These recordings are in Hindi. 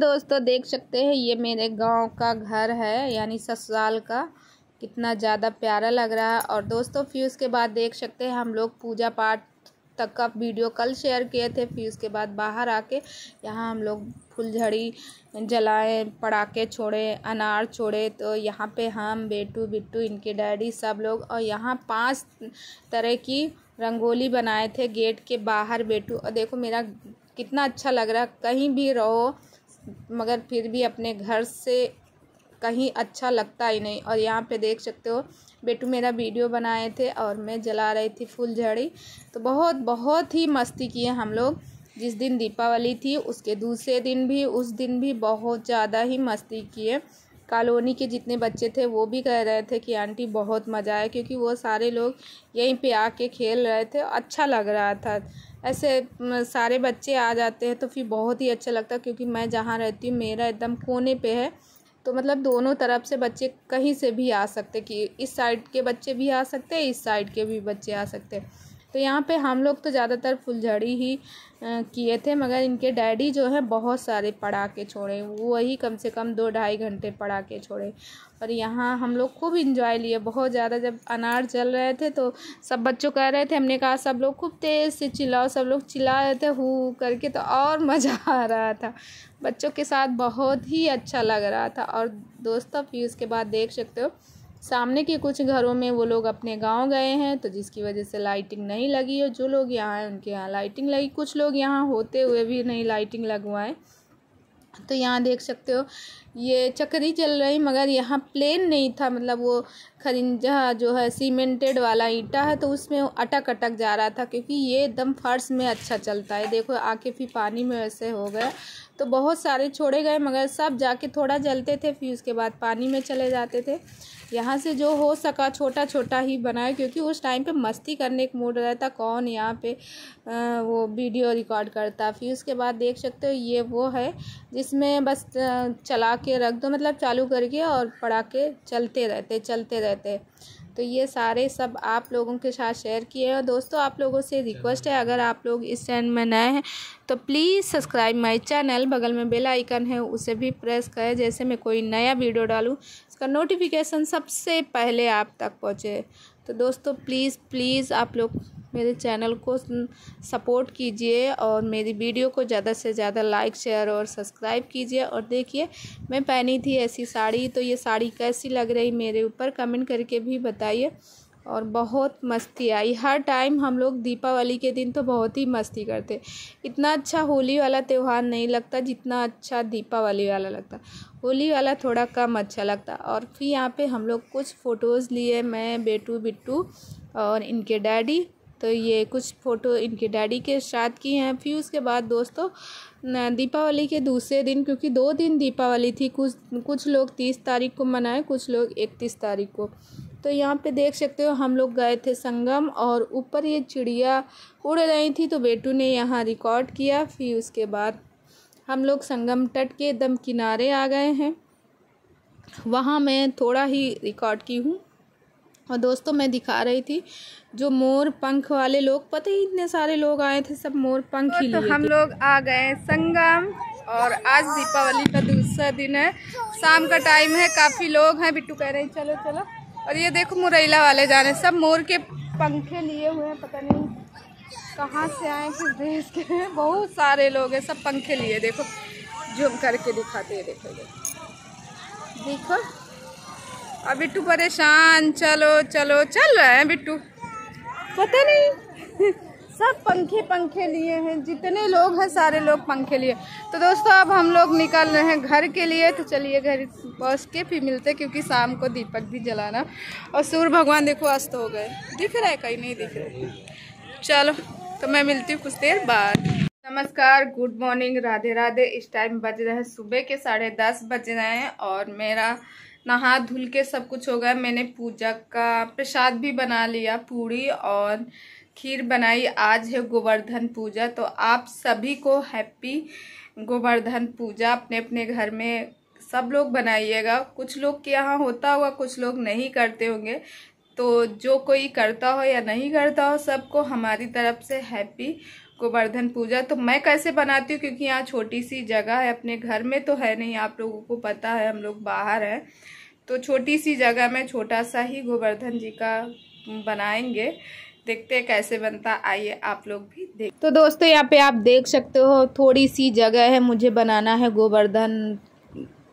दोस्तों देख सकते हैं ये मेरे गांव का घर है यानी ससुराल का कितना ज़्यादा प्यारा लग रहा है और दोस्तों फिर उसके बाद देख सकते हैं हम लोग पूजा पाठ तक का वीडियो कल शेयर किए थे फिर उसके बाद बाहर आके यहाँ हम लोग फुलझड़ी जलाए पटाखे छोड़े अनार छोड़े तो यहाँ पे हम बेटू बिट्टू इनके डैडी सब लोग और यहाँ पांच तरह की रंगोली बनाए थे गेट के बाहर बेटू और देखो मेरा कितना अच्छा लग रहा कहीं भी रहो मगर फिर भी अपने घर से कहीं अच्छा लगता ही नहीं और यहाँ पे देख सकते हो बेटू मेरा वीडियो बनाए थे और मैं जला रही थी फुल झड़ी तो बहुत बहुत ही मस्ती किए हम लोग जिस दिन दीपावली थी उसके दूसरे दिन भी उस दिन भी बहुत ज़्यादा ही मस्ती किए कॉलोनी के जितने बच्चे थे वो भी कह रहे थे कि आंटी बहुत मज़ा आया क्योंकि वो सारे लोग यहीं पे आके खेल रहे थे अच्छा लग रहा था ऐसे सारे बच्चे आ जाते हैं तो फिर बहुत ही अच्छा लगता है क्योंकि मैं जहाँ रहती हूँ मेरा एकदम कोने पे है तो मतलब दोनों तरफ से बच्चे कहीं से भी आ सकते कि इस साइड के बच्चे भी आ सकते हैं इस साइड के भी बच्चे आ सकते हैं तो यहाँ पे हम लोग तो ज़्यादातर फुलझड़ी ही किए थे मगर इनके डैडी जो है बहुत सारे पढ़ा के छोड़े वही कम से कम दो ढाई घंटे पढ़ा के छोड़े और यहाँ हम लोग खूब इंजॉय लिए बहुत ज़्यादा जब अनार जल रहे थे तो सब बच्चों कह रहे थे हमने कहा सब लोग खूब तेज़ से चिल्लाओ सब लोग चिल्ला रहे थे हु करके तो और मज़ा आ रहा था बच्चों के साथ बहुत ही अच्छा लग रहा था और दोस्तों फिर उसके बाद देख सकते हो सामने के कुछ घरों में वो लोग अपने गांव गए हैं तो जिसकी वजह से लाइटिंग नहीं लगी और जो लोग यहाँ हैं उनके यहाँ लाइटिंग लगी कुछ लोग यहाँ होते हुए भी नहीं लाइटिंग लगवाएं तो यहाँ देख सकते हो ये चकरी चल रही मगर यहाँ प्लेन नहीं था मतलब वो खरिंजा जो है सीमेंटेड वाला ईंटा है तो उसमें अटक अटक जा रहा था क्योंकि ये एकदम फर्श में अच्छा चलता है देखो आके फिर पानी में वैसे हो गया तो बहुत सारे छोड़े गए मगर सब जाके थोड़ा जलते थे फिर उसके बाद पानी में चले जाते थे यहाँ से जो हो सका छोटा छोटा ही बनाया क्योंकि उस टाइम पे मस्ती करने का मूड रहता कौन यहाँ पे वो वीडियो रिकॉर्ड करता फिर उसके बाद देख सकते हो ये वो है जिसमें बस चला के रख दो मतलब चालू करके और पढ़ा के चलते रहते चलते रहते तो ये सारे सब आप लोगों के साथ शेयर किए हैं और दोस्तों आप लोगों से रिक्वेस्ट है अगर आप लोग इस चैनल में नए हैं तो प्लीज़ सब्सक्राइब माय चैनल बगल में बेल आइकन है उसे भी प्रेस करें जैसे मैं कोई नया वीडियो डालूँ उसका नोटिफिकेशन सबसे पहले आप तक पहुँचे तो दोस्तों प्लीज़ प्लीज़ आप लोग मेरे चैनल को सपोर्ट कीजिए और मेरी वीडियो को ज़्यादा से ज़्यादा लाइक शेयर और सब्सक्राइब कीजिए और देखिए मैं पहनी थी ऐसी साड़ी तो ये साड़ी कैसी लग रही मेरे ऊपर कमेंट करके भी बताइए और बहुत मस्ती आई हर टाइम हम लोग दीपावली के दिन तो बहुत ही मस्ती करते इतना अच्छा होली वाला त्यौहार नहीं लगता जितना अच्छा दीपावली वाला लगता होली वाला थोड़ा कम अच्छा लगता और फिर यहाँ पे हम लोग कुछ फ़ोटोज़ लिए मैं बेटू बिट्टू और इनके डैडी तो ये कुछ फ़ोटो इनके डैडी के साथ की हैं फिर उसके बाद दोस्तों दीपावली के दूसरे दिन क्योंकि दो दिन दीपावली थी कुछ कुछ लोग तीस तारीख को मनाए कुछ लोग इकतीस तारीख को तो यहाँ पे देख सकते हो हम लोग गए थे संगम और ऊपर ये चिड़िया उड़ रही थी तो बेटू ने यहाँ रिकॉर्ड किया फिर उसके बाद हम लोग संगम तट के एकदम किनारे आ गए हैं वहाँ मैं थोड़ा ही रिकॉर्ड की हूँ और दोस्तों तो मैं दिखा रही थी जो मोर पंख वाले लोग पता ही इतने सारे लोग आए थे सब मोर पंख ही तो हम लोग आ गए संगम और आज दीपावली का दूसरा दिन है शाम का टाइम है काफ़ी लोग हैं बिट्टू कह रहे हैं चलो चलो और ये देखो मुरैला वाले जा रहे हैं सब मोर के पंखे लिए हुए हैं पता नहीं कहाँ से आए किस देश के बहुत सारे लोग हैं सब पंखे लिए देखो जुम करके दिखाते हैं देखो देखो देखो और बिट्टू परेशान चलो चलो चल रहे हैं बिट्टू पता नहीं सब पंखे पंखे लिए हैं जितने लोग हैं सारे लोग पंखे लिए तो दोस्तों अब हम लोग निकल रहे हैं घर के लिए तो चलिए घर पहुँच के फिर मिलते क्योंकि शाम को दीपक भी जलाना और सूर्य भगवान देखो अस्त हो गए दिख रहा है कहीं नहीं दिख रहा चलो तो मैं मिलती हूँ कुछ देर बाद नमस्कार गुड मॉर्निंग राधे राधे इस टाइम बज रहे हैं सुबह के साढ़े दस बज रहे हैं और मेरा नहा धुल के सब कुछ हो गया मैंने पूजा का प्रसाद भी बना लिया पूड़ी और खीर बनाई आज है गोवर्धन पूजा तो आप सभी को हैप्पी गोवर्धन पूजा अपने अपने घर में सब लोग बनाइएगा कुछ लोग के यहाँ होता होगा कुछ लोग नहीं करते होंगे तो जो कोई करता हो या नहीं करता हो सबको हमारी तरफ से हैप्पी गोवर्धन पूजा तो मैं कैसे बनाती हूँ क्योंकि यहाँ छोटी सी जगह है अपने घर में तो है नहीं आप लोगों को पता है हम लोग बाहर हैं तो छोटी सी जगह में छोटा सा ही गोवर्धन जी का बनाएंगे देखते हैं कैसे बनता आइए आप लोग भी देख तो दोस्तों यहाँ पे आप देख सकते हो थोड़ी सी जगह है मुझे बनाना है गोवर्धन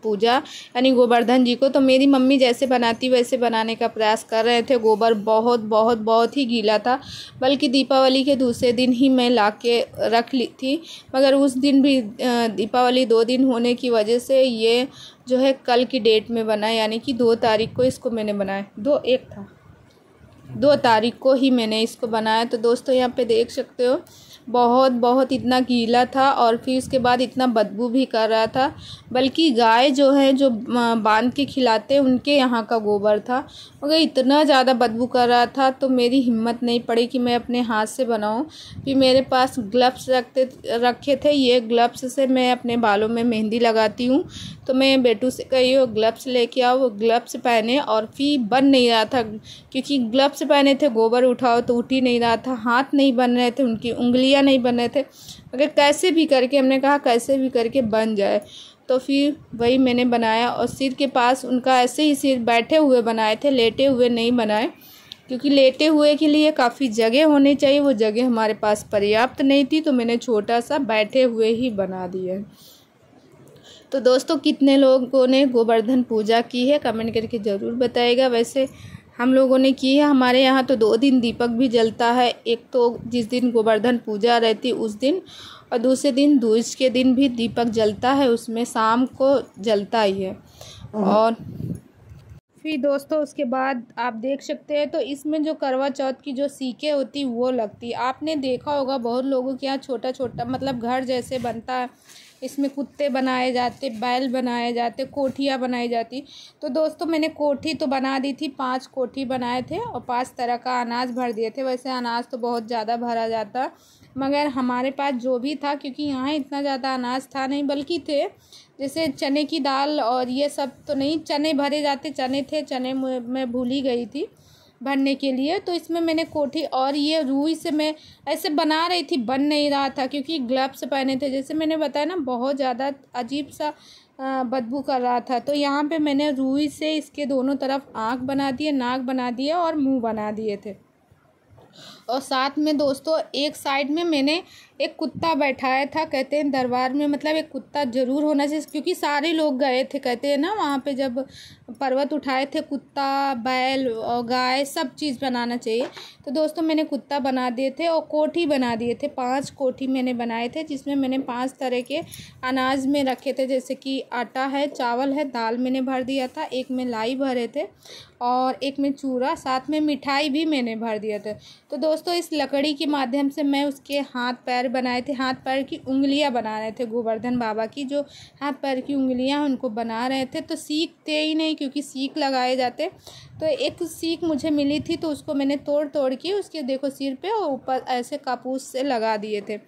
पूजा यानी गोवर्धन जी को तो मेरी मम्मी जैसे बनाती वैसे बनाने का प्रयास कर रहे थे गोबर बहुत बहुत बहुत ही गीला था बल्कि दीपावली के दूसरे दिन ही मैं ला के रख ली थी मगर उस दिन भी दीपावली दो दिन होने की वजह से ये जो है कल की डेट में बना यानी कि दो तारीख को इसको मैंने बनाया दो एक था दो तारीख को ही मैंने इसको बनाया तो दोस्तों यहाँ पे देख सकते हो बहुत बहुत इतना गीला था और फिर उसके बाद इतना बदबू भी कर रहा था बल्कि गाय जो है जो बांध के खिलाते उनके यहाँ का गोबर था मगर इतना ज़्यादा बदबू कर रहा था तो मेरी हिम्मत नहीं पड़ी कि मैं अपने हाथ से बनाऊँ फिर मेरे पास ग्लव्स रखते रखे थे ये ग्लव्स से मैं अपने बालों में मेहंदी लगाती हूँ तो मैं बेटू से कही वो ग्लव्स लेके आओ वो ग्लव्स पहने और फिर बन नहीं रहा था क्योंकि ग्लव्स पहने थे गोबर उठाओ तो उठ ही नहीं रहा था हाथ नहीं बन रहे थे उनकी उंगलियाँ बढ़िया नहीं बन रहे थे अगर कैसे भी करके हमने कहा कैसे भी करके बन जाए तो फिर वही मैंने बनाया और सिर के पास उनका ऐसे ही सिर बैठे हुए बनाए थे लेटे हुए नहीं बनाए क्योंकि लेटे हुए के लिए काफ़ी जगह होनी चाहिए वो जगह हमारे पास पर्याप्त नहीं थी तो मैंने छोटा सा बैठे हुए ही बना दिया तो दोस्तों कितने लोगों ने गोवर्धन पूजा की है कमेंट करके ज़रूर बताएगा वैसे हम लोगों ने की है हमारे यहाँ तो दो दिन दीपक भी जलता है एक तो जिस दिन गोवर्धन पूजा रहती उस दिन और दूसरे दिन दूज के दिन भी दीपक जलता है उसमें शाम को जलता ही है और फिर दोस्तों उसके बाद आप देख सकते हैं तो इसमें जो करवा चौथ की जो सीके होती वो लगती आपने देखा होगा बहुत लोगों के यहाँ छोटा छोटा मतलब घर जैसे बनता है इसमें कुत्ते बनाए जाते बैल बनाए जाते कोठियाँ बनाई जाती तो दोस्तों मैंने कोठी तो बना दी थी पांच कोठी बनाए थे और पांच तरह का अनाज भर दिए थे वैसे अनाज तो बहुत ज़्यादा भरा जाता मगर हमारे पास जो भी था क्योंकि यहाँ इतना ज़्यादा अनाज था नहीं बल्कि थे जैसे चने की दाल और ये सब तो नहीं चने भरे जाते चने थे चने मैं भूल ही गई थी भरने के लिए तो इसमें मैंने कोठी और ये रूई से मैं ऐसे बना रही थी बन नहीं रहा था क्योंकि ग्लव्स पहने थे जैसे मैंने बताया ना बहुत ज़्यादा अजीब सा बदबू कर रहा था तो यहाँ पे मैंने रूई से इसके दोनों तरफ आँख बना दिए नाक बना दिए और मुंह बना दिए थे और साथ में दोस्तों एक साइड में मैंने एक कुत्ता बैठाया था कहते हैं दरबार में मतलब एक कुत्ता ज़रूर होना चाहिए क्योंकि सारे लोग गए थे कहते हैं ना वहाँ पे जब पर्वत उठाए थे कुत्ता बैल और गाय सब चीज़ बनाना चाहिए तो दोस्तों मैंने कुत्ता बना दिए थे और कोठी बना दिए थे पांच कोठी मैंने बनाए थे जिसमें मैंने पाँच तरह के अनाज में रखे थे जैसे कि आटा है चावल है दाल मैंने भर दिया था एक में लाई भरे थे और एक में चूरा साथ में मिठाई भी मैंने भर दिया था तो दोस्तों इस लकड़ी के माध्यम से मैं उसके हाथ पैर बनाए थे हाथ पैर की उंगलियां बना रहे थे गोवर्धन बाबा की जो हाथ पैर की उंगलियां उनको बना रहे थे तो सीखते ही नहीं क्योंकि सीख लगाए जाते तो एक सीख मुझे मिली थी तो उसको मैंने तोड़ तोड़ के उसके देखो सिर पे और ऊपर ऐसे कापूस से लगा दिए थे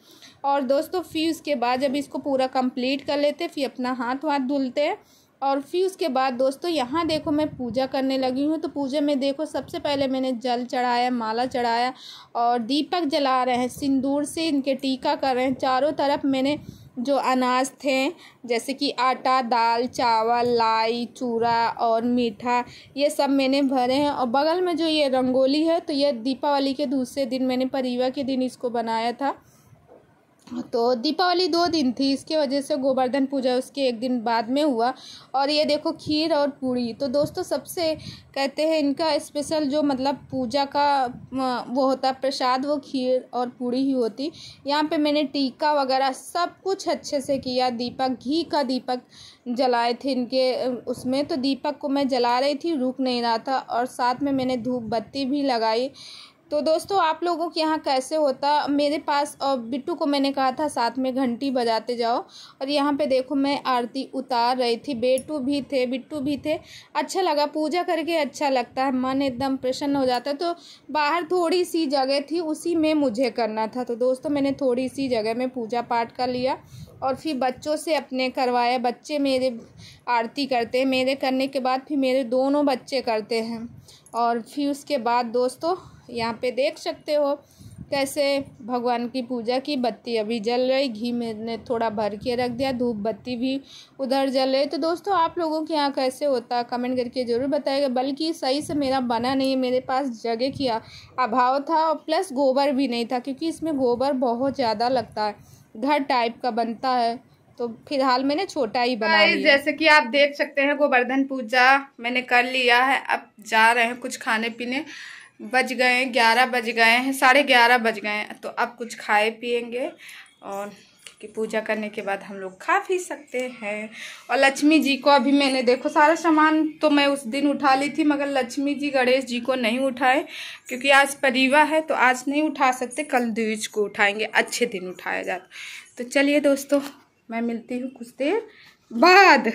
और दोस्तों फिर उसके बाद जब इसको पूरा कम्प्लीट कर लेते फिर अपना हाथ वाथ धुलते हैं और फिर उसके बाद दोस्तों यहाँ देखो मैं पूजा करने लगी हूँ तो पूजा में देखो सबसे पहले मैंने जल चढ़ाया माला चढ़ाया और दीपक जला रहे हैं सिंदूर से इनके टीका कर रहे हैं चारों तरफ मैंने जो अनाज थे जैसे कि आटा दाल चावल लाई चूरा और मीठा ये सब मैंने भरे हैं और बगल में जो ये रंगोली है तो ये दीपावली के दूसरे दिन मैंने परिवा के दिन इसको बनाया था तो दीपावली दो दिन थी इसके वजह से गोवर्धन पूजा उसके एक दिन बाद में हुआ और ये देखो खीर और पूड़ी तो दोस्तों सबसे कहते हैं इनका स्पेशल जो मतलब पूजा का वो होता प्रसाद वो खीर और पूड़ी ही होती यहाँ पे मैंने टीका वगैरह सब कुछ अच्छे से किया दीपक घी का दीपक जलाए थे इनके उसमें तो दीपक को मैं जला रही थी रुक नहीं रहा था और साथ में मैंने धूप बत्ती भी लगाई तो दोस्तों आप लोगों के यहाँ कैसे होता मेरे पास और बिट्टू को मैंने कहा था साथ में घंटी बजाते जाओ और यहाँ पे देखो मैं आरती उतार रही थी बेटू भी थे बिट्टू भी थे अच्छा लगा पूजा करके अच्छा लगता है मन एकदम प्रसन्न हो जाता है तो बाहर थोड़ी सी जगह थी उसी में मुझे करना था तो दोस्तों मैंने थोड़ी सी जगह में पूजा पाठ कर लिया और फिर बच्चों से अपने करवाया बच्चे मेरे आरती करते हैं मेरे करने के बाद फिर मेरे दोनों बच्चे करते हैं और फिर उसके बाद दोस्तों यहाँ पे देख सकते हो कैसे भगवान की पूजा की बत्ती अभी जल रही घी मैंने थोड़ा भर के रख दिया धूप बत्ती भी उधर जल रही तो दोस्तों आप लोगों के यहाँ कैसे होता कमेंट करके ज़रूर बताएगा बल्कि सही से मेरा बना नहीं है मेरे पास जगह की अभाव था और प्लस गोबर भी नहीं था क्योंकि इसमें गोबर बहुत ज़्यादा लगता है घर टाइप का बनता है तो फिलहाल मैंने छोटा ही बनाया जैसे कि आप देख सकते हैं गोवर्धन पूजा मैंने कर लिया है अब जा रहे हैं कुछ खाने पीने बज गए ग्यारह बज गए हैं साढ़े ग्यारह बज गए हैं तो अब कुछ खाए पियेंगे और कि पूजा करने के बाद हम लोग खा भी सकते हैं और लक्ष्मी जी को अभी मैंने देखो सारा सामान तो मैं उस दिन उठा ली थी मगर लक्ष्मी जी गणेश जी को नहीं उठाए क्योंकि आज परिवा है तो आज नहीं उठा सकते कल द्विज को उठाएंगे अच्छे दिन उठाया जाता तो चलिए दोस्तों मैं मिलती हूँ कुछ देर बाद